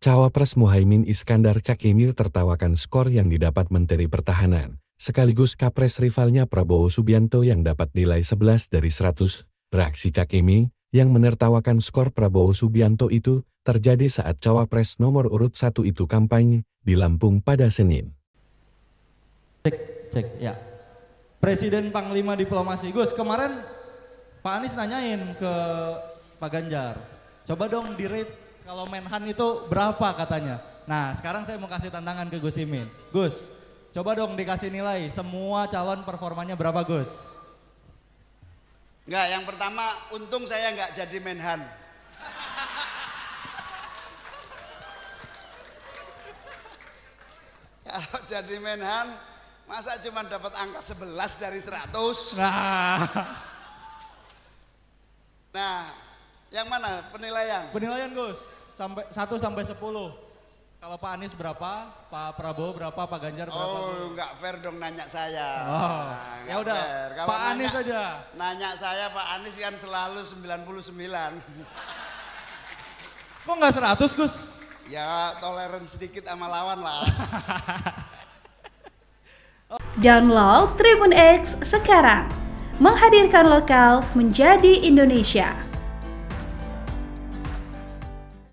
Cawapres Muhaimin Iskandar Kakemir tertawakan skor yang didapat Menteri Pertahanan, sekaligus Kapres rivalnya Prabowo Subianto yang dapat nilai 11 dari 100. Reaksi Cakimi, yang menertawakan skor Prabowo Subianto itu, terjadi saat Cawapres nomor urut satu itu kampanye di Lampung pada Senin. Cek, cek, ya. Presiden Panglima Diplomasi, Gus, kemarin Pak Anies nanyain ke Pak Ganjar, coba dong di rate kalau Menhan itu berapa katanya. Nah, sekarang saya mau kasih tantangan ke Gus Imin. Gus, coba dong dikasih nilai semua calon performanya berapa Gus? Enggak, yang pertama untung saya enggak jadi Menhan. Kalau jadi Menhan, masa cuma dapat angka 11 dari 100? Nah. Nah, yang mana penilaian? Penilaian Gus sampai 1 sampai sepuluh Kalau Pak Anies berapa? Pak Prabowo berapa? Pak Ganjar berapa? Oh, enggak fair dong nanya saya. Oh. Nah, ya udah. Pak Anies aja. Nanya saya Pak Anies kan selalu 99. Kok enggak 100, Gus? Ya, toleran sedikit sama lawan lah. Download Tribun X sekarang. Menghadirkan lokal menjadi Indonesia.